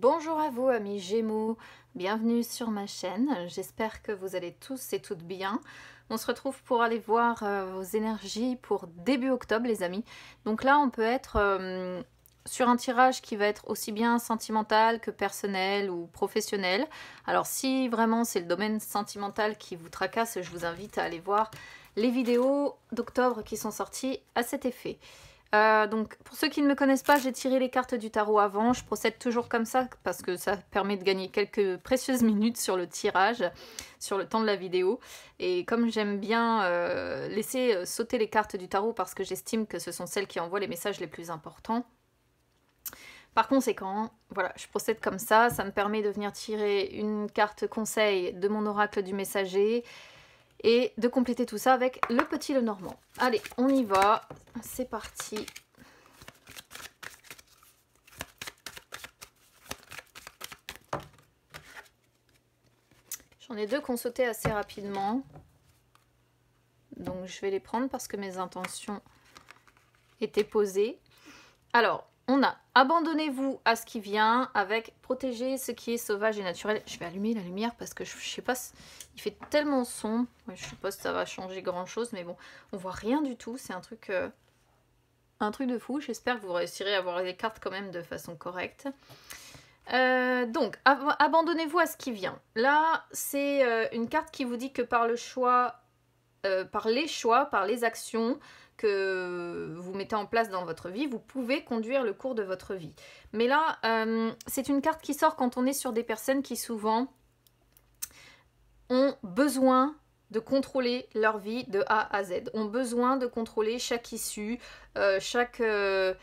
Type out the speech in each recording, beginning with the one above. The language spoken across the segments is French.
Bonjour à vous amis Gémeaux, bienvenue sur ma chaîne, j'espère que vous allez tous et toutes bien. On se retrouve pour aller voir euh, vos énergies pour début octobre les amis. Donc là on peut être euh, sur un tirage qui va être aussi bien sentimental que personnel ou professionnel. Alors si vraiment c'est le domaine sentimental qui vous tracasse, je vous invite à aller voir les vidéos d'octobre qui sont sorties à cet effet. Euh, donc pour ceux qui ne me connaissent pas, j'ai tiré les cartes du tarot avant. Je procède toujours comme ça parce que ça permet de gagner quelques précieuses minutes sur le tirage, sur le temps de la vidéo. Et comme j'aime bien euh, laisser euh, sauter les cartes du tarot parce que j'estime que ce sont celles qui envoient les messages les plus importants. Par conséquent, voilà, je procède comme ça. Ça me permet de venir tirer une carte conseil de mon oracle du messager et de compléter tout ça avec le petit le normand. Allez, on y va, c'est parti. J'en ai deux qu'on sautait assez rapidement. Donc je vais les prendre parce que mes intentions étaient posées. Alors, on a abandonnez-vous à ce qui vient avec protéger ce qui est sauvage et naturel. Je vais allumer la lumière parce que je, ne sais pas, il fait tellement sombre. Je je sais pas si ça va changer grand chose, mais bon, on voit rien du tout. C'est un truc, euh, un truc de fou. J'espère que vous réussirez à voir les cartes quand même de façon correcte. Euh, donc, abandonnez-vous à ce qui vient. Là, c'est euh, une carte qui vous dit que par le choix, par les choix, par les actions, que vous mettez en place dans votre vie, vous pouvez conduire le cours de votre vie. Mais là, euh, c'est une carte qui sort quand on est sur des personnes qui souvent ont besoin de contrôler leur vie de A à Z, ont besoin de contrôler chaque issue, euh, chaque, euh,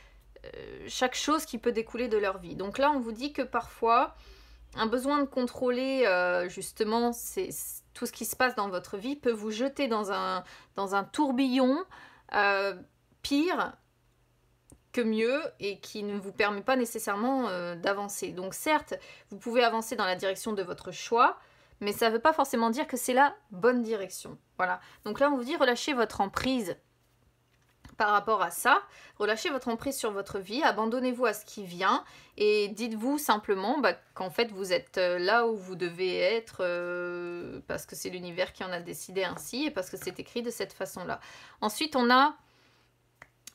chaque chose qui peut découler de leur vie. Donc là, on vous dit que parfois, un besoin de contrôler justement tout ce qui se passe dans votre vie peut vous jeter dans un, dans un tourbillon euh, pire que mieux et qui ne vous permet pas nécessairement euh, d'avancer. Donc certes, vous pouvez avancer dans la direction de votre choix, mais ça ne veut pas forcément dire que c'est la bonne direction. Voilà. Donc là, on vous dit relâchez votre emprise par rapport à ça, relâchez votre emprise sur votre vie, abandonnez-vous à ce qui vient et dites-vous simplement bah, qu'en fait vous êtes euh, là où vous devez être, parce que c'est l'univers qui en a décidé ainsi et parce que c'est écrit de cette façon-là. Ensuite, on a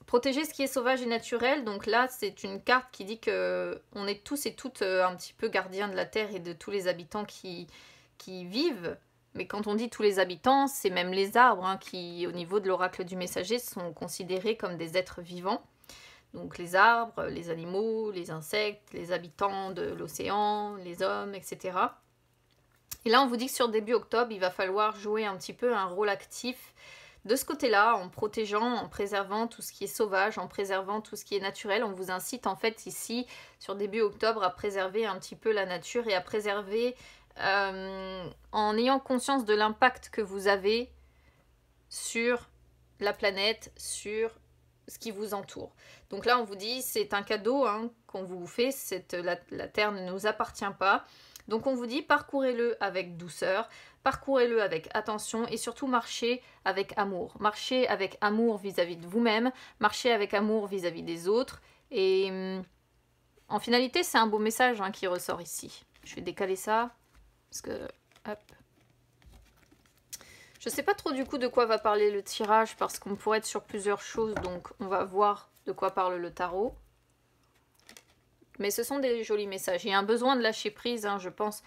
protéger ce qui est sauvage et naturel. Donc là, c'est une carte qui dit que on est tous et toutes euh, un petit peu gardiens de la terre et de tous les habitants qui, vivent. Mais quand on dit tous les habitants, c'est même les arbres hein, qui, au niveau de l'oracle du messager, sont considérés comme des êtres vivants. Donc les arbres, les animaux, les insectes, les habitants de l'océan, les hommes, etc. Et là, on vous dit que sur début octobre, il va falloir jouer un petit peu un rôle actif de ce côté-là, en protégeant, en préservant tout ce qui est sauvage, en préservant tout ce qui est naturel, on vous incite en fait ici, sur début octobre, à préserver un petit peu la nature et à préserver euh, en ayant conscience de l'impact que vous avez sur la planète, sur ce qui vous entoure. Donc là, on vous dit, c'est un cadeau hein, qu'on vous fait, euh, la Terre ne nous appartient pas. Donc on vous dit parcourez-le avec douceur, parcourez-le avec attention et surtout marchez avec amour. Marchez avec amour vis-à-vis de vous-même, marchez avec amour vis-à-vis des autres. Et hum, en finalité, c'est un beau message hein, qui ressort ici. Je vais décaler ça parce que hop. Je sais pas trop du coup de quoi va parler le tirage parce qu'on pourrait être sur plusieurs choses, donc on va voir de quoi parle le tarot. Mais ce sont des jolis messages. Il y a un besoin de lâcher prise, hein, je pense.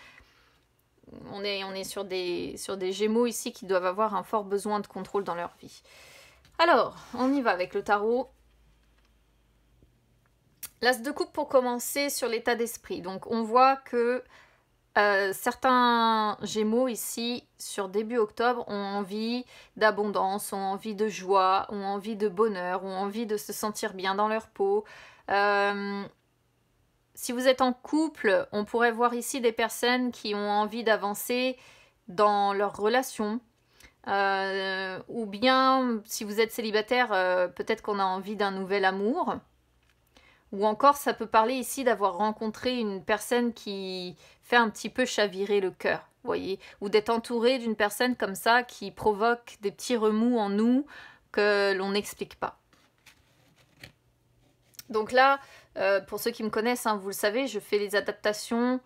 On est, on est sur, des, sur des gémeaux ici qui doivent avoir un fort besoin de contrôle dans leur vie. Alors, on y va avec le tarot. L'as de coupe pour commencer sur l'état d'esprit. Donc on voit que euh, certains gémeaux ici, sur début octobre, ont envie d'abondance, ont envie de joie, ont envie de bonheur, ont envie de se sentir bien dans leur peau. Euh, si vous êtes en couple, on pourrait voir ici des personnes qui ont envie d'avancer dans leur relation. Euh, ou bien, si vous êtes célibataire, euh, peut-être qu'on a envie d'un nouvel amour. Ou encore, ça peut parler ici d'avoir rencontré une personne qui fait un petit peu chavirer le cœur, voyez, ou d'être entouré d'une personne comme ça qui provoque des petits remous en nous que l'on n'explique pas. Donc là, euh, pour ceux qui me connaissent, hein, vous le savez, je fais les adaptations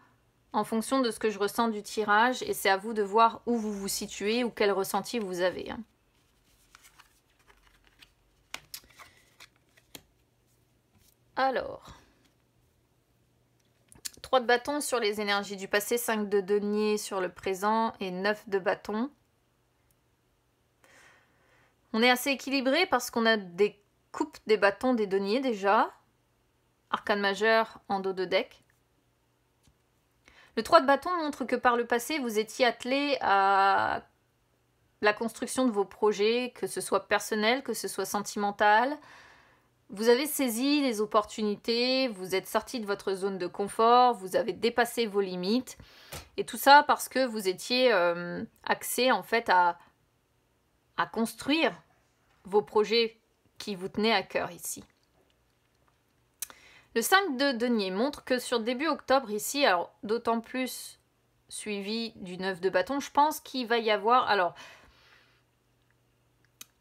en fonction de ce que je ressens du tirage et c'est à vous de voir où vous vous situez ou quel ressenti vous avez. Hein. Alors, 3 de bâtons sur les énergies du passé, 5 de deniers sur le présent et 9 de bâtons. On est assez équilibré parce qu'on a des coupes, des bâtons, des deniers déjà arcane majeur en dos de deck. Le 3 de bâton montre que par le passé, vous étiez attelé à la construction de vos projets, que ce soit personnel, que ce soit sentimental. Vous avez saisi les opportunités, vous êtes sorti de votre zone de confort, vous avez dépassé vos limites. Et tout ça parce que vous étiez euh, axé en fait à, à construire vos projets qui vous tenaient à cœur ici. Le 5 de denier montre que sur début octobre ici, alors d'autant plus suivi du 9 de bâton, je pense qu'il va y avoir... Alors,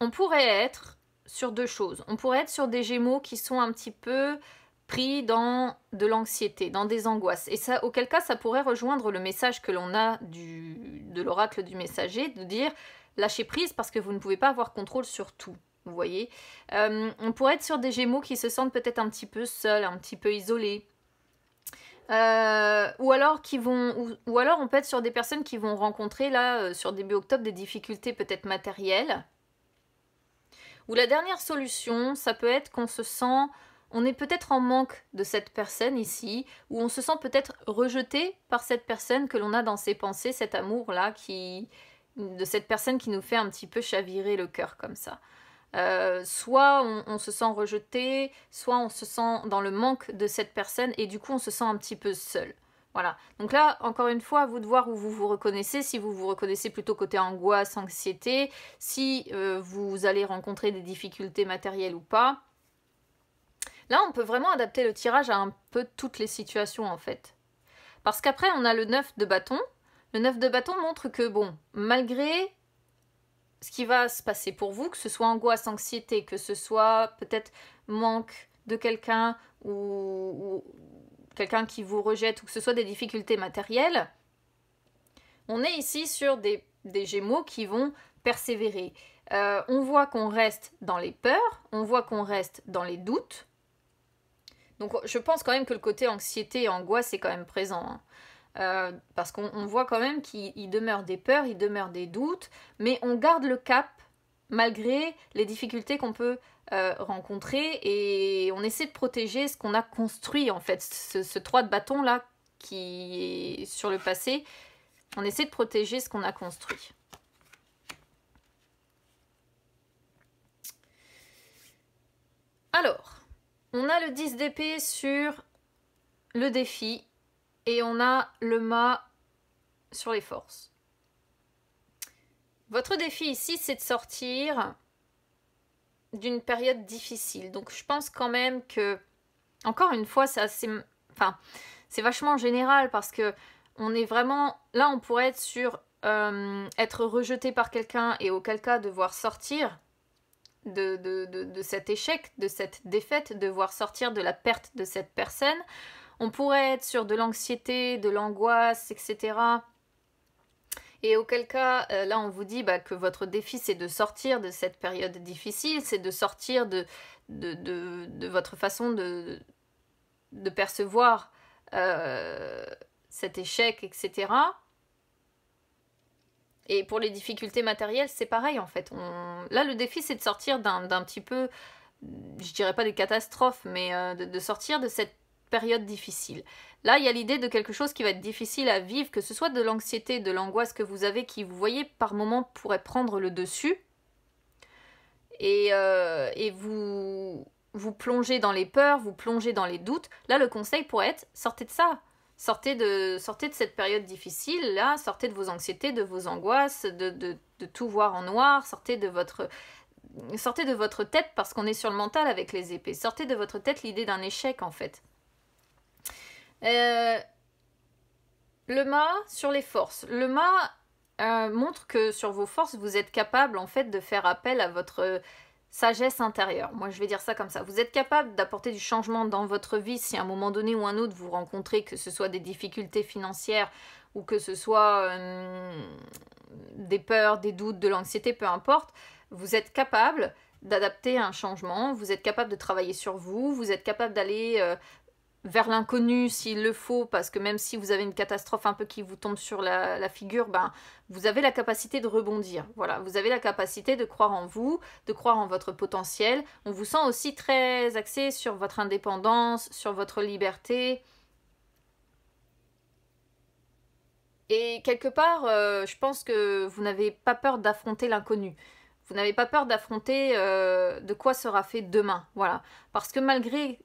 on pourrait être sur deux choses. On pourrait être sur des gémeaux qui sont un petit peu pris dans de l'anxiété, dans des angoisses. Et ça, auquel cas, ça pourrait rejoindre le message que l'on a du, de l'oracle du messager, de dire lâchez prise parce que vous ne pouvez pas avoir contrôle sur tout vous voyez. Euh, on pourrait être sur des gémeaux qui se sentent peut-être un petit peu seuls, un petit peu isolés. Euh, ou alors qui vont, ou, alors on peut être sur des personnes qui vont rencontrer là euh, sur début octobre des difficultés peut-être matérielles. Ou la dernière solution, ça peut être qu'on se sent, on est peut-être en manque de cette personne ici, ou on se sent peut-être rejeté par cette personne que l'on a dans ses pensées, cet amour là qui, de cette personne qui nous fait un petit peu chavirer le cœur comme ça. Euh, soit on, se sent rejeté, soit on se sent dans le manque de cette personne et du coup on se sent un petit peu seul. Voilà. Donc là, encore une fois, à vous de voir où vous vous reconnaissez. Si vous vous reconnaissez plutôt côté angoisse, anxiété, si euh, vous allez rencontrer des difficultés matérielles ou pas. Là, on peut vraiment adapter le tirage à un peu toutes les situations en fait. Parce qu'après, on a le 9 de bâton. Le 9 de bâton montre que, bon, malgré ce qui va se passer pour vous, que ce soit angoisse, anxiété, que ce soit peut-être manque de quelqu'un ou, quelqu'un qui vous rejette ou que ce soit des difficultés matérielles, on est ici sur des, gémeaux qui vont persévérer. Euh, on voit qu'on reste dans les peurs, on voit qu'on reste dans les doutes. Donc je pense quand même que le côté anxiété et angoisse est quand même présent. Hein. Euh, parce qu'on voit quand même qu'il demeure des peurs, il demeure des doutes, mais on garde le cap malgré les difficultés qu'on peut euh, rencontrer et on essaie de protéger ce qu'on a construit en fait, ce, ce trois de bâton là qui est sur le passé, on essaie de protéger ce qu'on a construit. Alors, on a le 10 d'épée sur le défi et on a le mât sur les forces. Votre défi ici, c'est de sortir d'une période difficile. Donc je pense quand même que, encore une fois, c'est Enfin, c'est vachement général parce que on est vraiment... Là, on pourrait être sur euh, être rejeté par quelqu'un et auquel cas devoir sortir de, de, de cet échec, de cette défaite, devoir sortir de la perte de cette personne. On pourrait être sur de l'anxiété, de l'angoisse, etc. Et auquel cas, euh, là, on vous dit bah, que votre défi, c'est de sortir de cette période difficile, c'est de sortir de, de, votre façon de, de percevoir euh, cet échec, etc. Et pour les difficultés matérielles, c'est pareil en fait. Là, le défi, c'est de sortir d'un petit peu, je dirais pas des catastrophes, mais euh, de, sortir de cette période difficile. Là, il y a l'idée de quelque chose qui va être difficile à vivre, que ce soit de l'anxiété, de l'angoisse que vous avez, qui, vous voyez, par moment pourrait prendre le dessus euh, et, vous, vous plongez dans les peurs, vous plongez dans les doutes. Là, le conseil pourrait être sortez de ça. Sortez de, sortez de cette période difficile, là, sortez de vos anxiétés, de vos angoisses, de, de tout voir en noir, sortez de votre, sortez de votre tête parce qu'on est sur le mental avec les épées. Sortez de votre tête l'idée d'un échec en fait. Euh, le mât sur les forces. Le mât euh, montre que sur vos forces, vous êtes capable en fait de faire appel à votre sagesse intérieure. Moi, je vais dire ça comme ça. Vous êtes capable d'apporter du changement dans votre vie si à un moment donné ou un autre vous rencontrez que ce soit des difficultés financières ou que ce soit euh, des peurs, des doutes, de l'anxiété, peu importe. Vous êtes capable d'adapter un changement, vous êtes capable de travailler sur vous, vous êtes capable d'aller vers l'inconnu s'il le faut, parce que même si vous avez une catastrophe un peu qui vous tombe sur la, figure, ben, vous avez la capacité de rebondir. Voilà, vous avez la capacité de croire en vous, de croire en votre potentiel. On vous sent aussi très axé sur votre indépendance, sur votre liberté. Et quelque part, euh, je pense que vous n'avez pas peur d'affronter l'inconnu vous n'avez pas peur d'affronter euh, de quoi sera fait demain. Voilà. Parce que malgré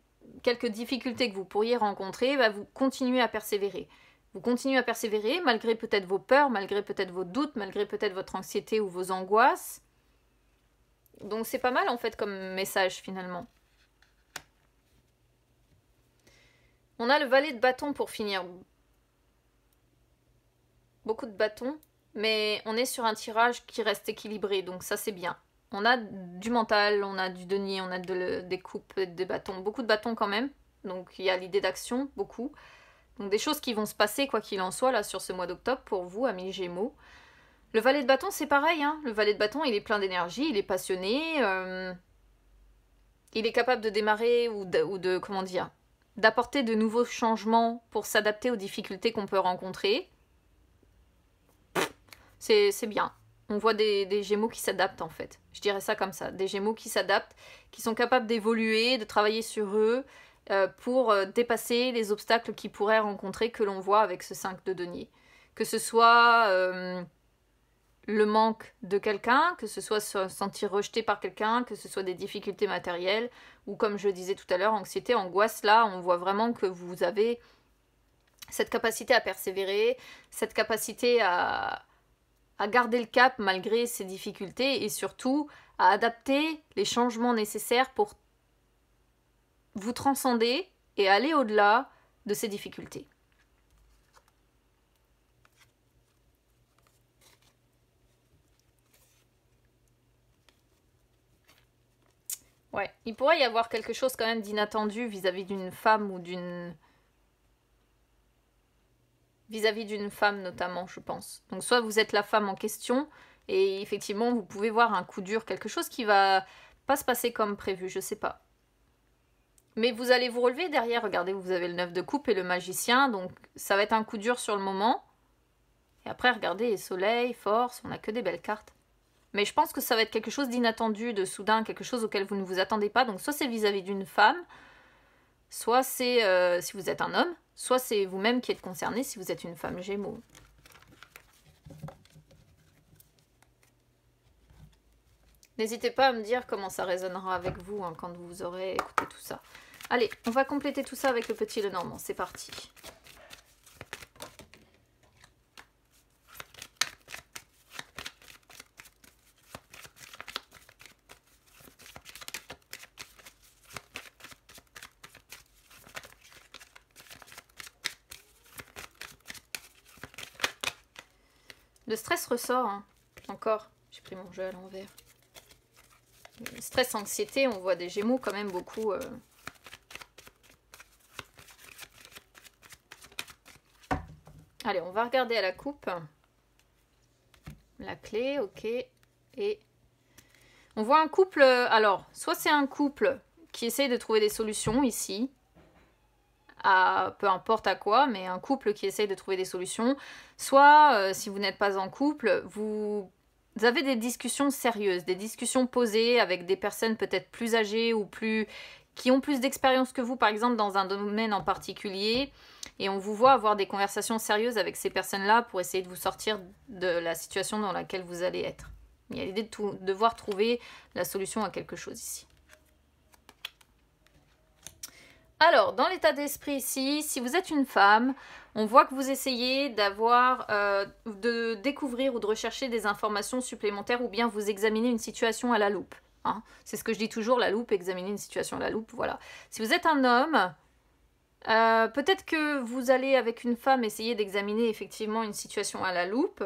quelques difficultés que vous pourriez rencontrer, bah, vous continuez à persévérer. Vous continuez à persévérer malgré peut-être vos peurs, malgré peut-être vos doutes, malgré peut-être votre anxiété ou vos angoisses. Donc c'est pas mal en fait comme message finalement. On a le valet de bâton pour finir. Beaucoup de bâtons, mais on est sur un tirage qui reste équilibré, donc ça c'est bien. On a du mental, on a du denier, on a des coupes, des bâtons, beaucoup de bâtons quand même. Donc il y a l'idée d'action, beaucoup. Donc des choses qui vont se passer quoi qu'il en soit là sur ce mois d'octobre pour vous, amis Gémeaux. Le valet de bâton, c'est pareil. Hein. Le valet de bâton, il est plein d'énergie, il est passionné. Euh, il est capable de démarrer ou de, ou de comment dire, d'apporter de nouveaux changements pour s'adapter aux difficultés qu'on peut rencontrer. C'est bien on voit des, gémeaux qui s'adaptent en fait. Je dirais ça comme ça. Des gémeaux qui s'adaptent, qui sont capables d'évoluer, de travailler sur eux euh, pour euh, dépasser les obstacles qu'ils pourraient rencontrer que l'on voit avec ce 5 de denier. Que ce soit euh, le manque de quelqu'un, que ce soit se sentir rejeté par quelqu'un, que ce soit des difficultés matérielles, ou comme je disais tout à l'heure, anxiété, angoisse, là, on voit vraiment que vous avez cette capacité à persévérer, cette capacité à, à garder le cap malgré ses difficultés et surtout à adapter les changements nécessaires pour vous transcender et aller au-delà de ces difficultés. Ouais, il pourrait y avoir quelque chose quand même d'inattendu vis-à-vis d'une femme ou d'une vis-à-vis d'une femme notamment, je pense. Donc soit vous êtes la femme en question et effectivement vous pouvez voir un coup dur, quelque chose qui va pas se passer comme prévu, je sais pas. Mais vous allez vous relever derrière, regardez, vous avez le 9 de coupe et le magicien, donc ça va être un coup dur sur le moment. Et après, regardez, soleil, force, on n'a que des belles cartes. Mais je pense que ça va être quelque chose d'inattendu, de soudain, quelque chose auquel vous ne vous attendez pas. Donc soit c'est vis-à-vis d'une femme, Soit c'est euh, si vous êtes un homme, soit c'est vous-même qui êtes concerné si vous êtes une femme gémeaux. N'hésitez pas à me dire comment ça résonnera avec vous hein, quand vous aurez écouté tout ça. Allez, on va compléter tout ça avec le petit Lenormand. C'est parti. stress ressort, hein. encore. J'ai pris mon jeu à l'envers. Stress, anxiété, on voit des gémeaux quand même beaucoup. Euh. Allez, on va regarder à la coupe. La clé, ok. Et on voit un couple, euh, alors, soit c'est un couple qui essaye de trouver des solutions ici, peu importe à quoi, mais un couple qui essaye de trouver des solutions. Soit, euh, si vous n'êtes pas en couple, vous avez des discussions sérieuses, des discussions posées avec des personnes peut-être plus âgées ou plus qui ont plus d'expérience que vous, par exemple, dans un domaine en particulier. Et on vous voit avoir des conversations sérieuses avec ces personnes-là pour essayer de vous sortir de la situation dans laquelle vous allez être. Il y a l'idée de, devoir trouver la solution à quelque chose ici. Alors, dans l'état d'esprit ici, si vous êtes une femme, on voit que vous essayez d'avoir, euh, de découvrir ou de rechercher des informations supplémentaires ou bien vous examinez une situation à la loupe. Hein. C'est ce que je dis toujours, la loupe, examiner une situation à la loupe, voilà. Si vous êtes un homme, euh, peut-être que vous allez avec une femme essayer d'examiner effectivement une situation à la loupe.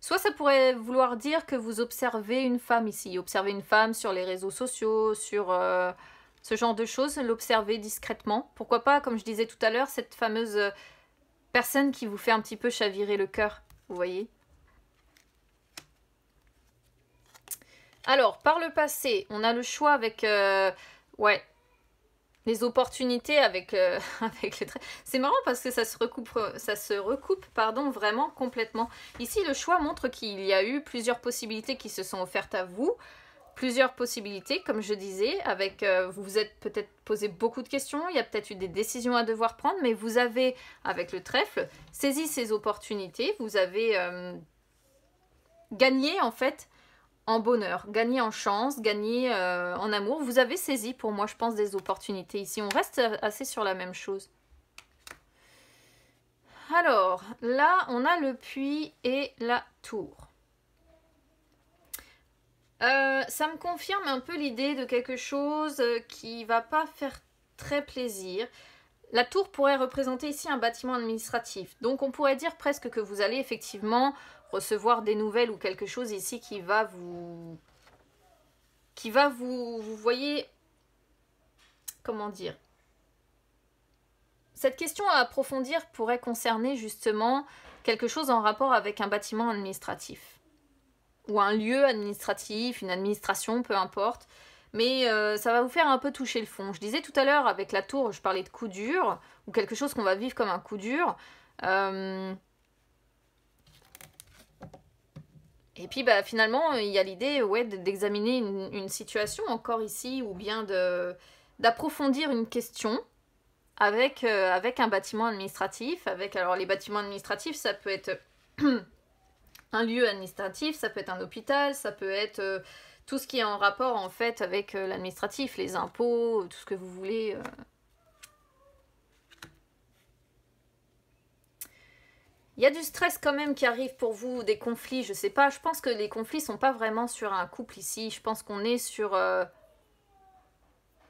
Soit ça pourrait vouloir dire que vous observez une femme ici, observez une femme sur les réseaux sociaux, sur... Euh, ce genre de choses, l'observer discrètement. Pourquoi pas, comme je disais tout à l'heure, cette fameuse euh, personne qui vous fait un petit peu chavirer le cœur, vous voyez Alors, par le passé, on a le choix avec... Euh, ouais, les opportunités avec, euh, avec C'est marrant parce que ça se recoupe, ça se recoupe pardon, vraiment complètement. Ici, le choix montre qu'il y a eu plusieurs possibilités qui se sont offertes à vous plusieurs possibilités, comme je disais, avec euh, vous vous êtes peut-être posé beaucoup de questions, il y a peut-être eu des décisions à devoir prendre, mais vous avez, avec le trèfle, saisi ces opportunités, vous avez euh, gagné en fait en bonheur, gagné en chance, gagné euh, en amour. Vous avez saisi, pour moi, je pense, des opportunités ici. On reste assez sur la même chose. Alors, là, on a le puits et la tour. Euh, ça me confirme un peu l'idée de quelque chose euh, qui va pas faire très plaisir. La tour pourrait représenter ici un bâtiment administratif. Donc on pourrait dire presque que vous allez effectivement recevoir des nouvelles ou quelque chose ici qui va vous... qui va vous... vous voyez... comment dire Cette question à approfondir pourrait concerner justement quelque chose en rapport avec un bâtiment administratif ou un lieu administratif, une administration, peu importe. Mais euh, ça va vous faire un peu toucher le fond. Je disais tout à l'heure avec la tour, je parlais de coup dur, ou quelque chose qu'on va vivre comme un coup dur. Euh, et puis bah, finalement, il y a l'idée ouais, d'examiner une, situation encore ici, ou bien d'approfondir une question avec, euh, avec un bâtiment administratif. Avec, alors les bâtiments administratifs, ça peut être un lieu administratif, ça peut être un hôpital, ça peut être euh, tout ce qui est en rapport en fait avec euh, l'administratif, les impôts, tout ce que vous voulez. Euh. Il y a du stress quand même qui arrive pour vous, des conflits, je sais pas. Je pense que les conflits sont pas vraiment sur un couple ici. Je pense qu'on est sur.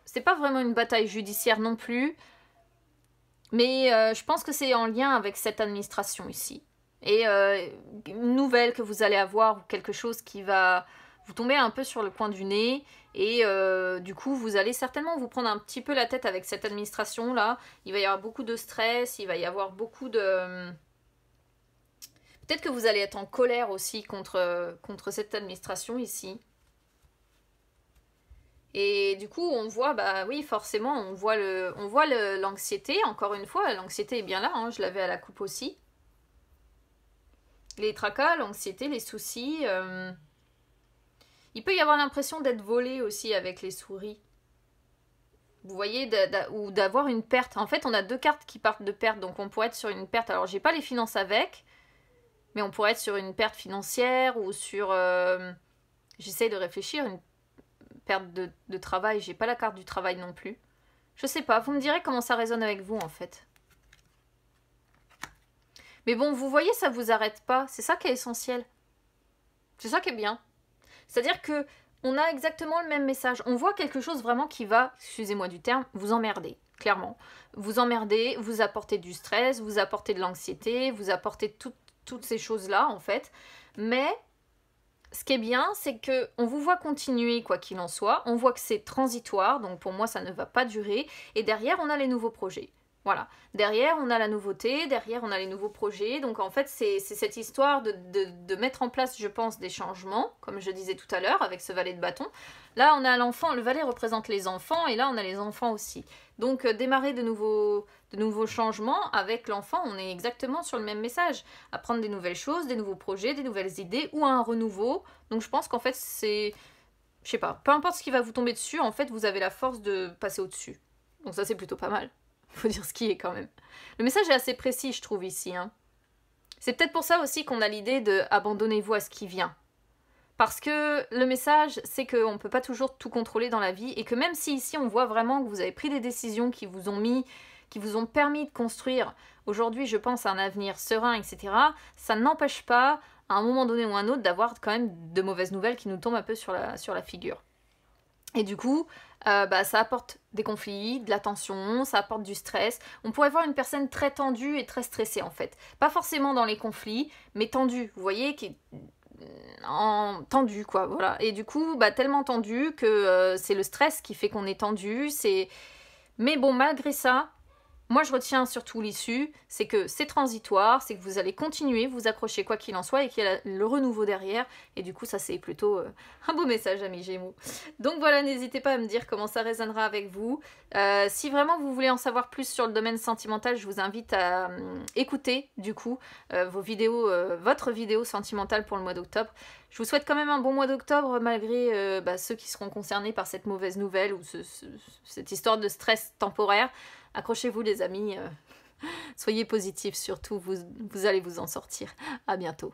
C'est pas vraiment une bataille judiciaire non plus. Mais je pense que c'est en lien avec cette administration ici et une euh, nouvelle que vous allez avoir ou quelque chose qui va vous tomber un peu sur le point du nez et euh, du coup vous allez certainement vous prendre un petit peu la tête avec cette administration là. Il va y avoir beaucoup de stress, il va y avoir beaucoup de... Hmm, peut-être que vous allez être en colère aussi contre, cette administration ici. Et du coup, on voit, bah oui, forcément, on voit l'anxiété, encore une fois, l'anxiété est bien là, hein, je l'avais à la coupe aussi. Les tracas, l'anxiété, les soucis. Euh, il peut y avoir l'impression d'être volé aussi avec les souris. Vous voyez, ou d'avoir une perte. En fait, on a deux cartes qui partent de perte, donc on pourrait être sur une perte. Alors, j'ai pas les finances avec, mais on pourrait être sur une perte financière ou sur. Euh, j'essaye de réfléchir, une perte de, de travail. J'ai pas la carte du travail non plus. Je sais pas, vous me direz comment ça résonne avec vous en fait. Mais bon, vous voyez, ça ne vous arrête pas. C'est ça qui est essentiel. C'est ça qui est bien. C'est-à-dire que on a exactement le même message. On voit quelque chose vraiment qui va, excusez-moi du terme, vous emmerder, clairement. Vous emmerder, vous apporter du stress, vous apporter de l'anxiété, vous apporter toutes ces choses-là, en fait. Mais ce qui est bien, c'est que on vous voit continuer quoi qu'il en soit, on voit que c'est transitoire, donc pour moi ça ne va pas durer, et derrière on a les nouveaux projets. Voilà. Derrière, on a la nouveauté, derrière, on a les nouveaux projets. Donc, en fait, c'est cette histoire de, mettre en place, je pense, des changements, comme je disais tout à l'heure, avec ce valet de bâton. Là, on a l'enfant, le valet représente les enfants, et là, on a les enfants aussi. Donc, euh, démarrer de nouveaux, de nouveaux changements avec l'enfant, on est exactement sur le même message. Apprendre des nouvelles choses, des nouveaux projets, des nouvelles idées, ou un renouveau. Donc, je pense qu'en fait, c'est... Je sais pas, peu importe ce qui va vous tomber dessus, en fait, vous avez la force de passer au-dessus. Donc ça, c'est plutôt pas mal. Faut dire ce qui est quand même. Le message est assez précis, je trouve, ici. Hein. C'est peut-être pour ça aussi qu'on a l'idée de abandonnez-vous à ce qui vient. Parce que le message, c'est qu'on ne peut pas toujours tout contrôler dans la vie et que même si ici on voit vraiment que vous avez pris des décisions qui vous ont mis, qui vous ont permis de construire aujourd'hui, je pense, un avenir serein, etc., ça n'empêche pas, à un moment donné ou un autre, d'avoir quand même de mauvaises nouvelles qui nous tombent un peu sur la, sur la figure. Et du coup, euh, bah, ça apporte des conflits, de la tension, ça apporte du stress. On pourrait voir une personne très tendue et très stressée en fait. Pas forcément dans les conflits, mais tendue, vous voyez, qui est euh, en quoi voilà et du coup bah tellement tendue que euh, c'est le stress qui fait qu'on est tendu c'est mais bon malgré ça moi, je retiens surtout l'issue, c'est que c'est transitoire, c'est que vous allez continuer, vous accrocher quoi qu'il en soit et qu'il y a le renouveau derrière. Et du coup, ça, c'est plutôt euh, un beau message, amis Gémeaux. Donc voilà, n'hésitez pas à me dire comment ça résonnera avec vous. Euh, si vraiment vous voulez en savoir plus sur le domaine sentimental, je vous invite à euh, écouter, du coup, vos vidéos, votre vidéo sentimentale pour le mois d'octobre. Je vous souhaite quand même un bon mois d'octobre, malgré bah, ceux qui seront concernés par cette mauvaise nouvelle ou cette histoire de stress temporaire. Accrochez-vous les amis, euh, soyez positifs surtout, vous, vous allez vous en sortir. À bientôt.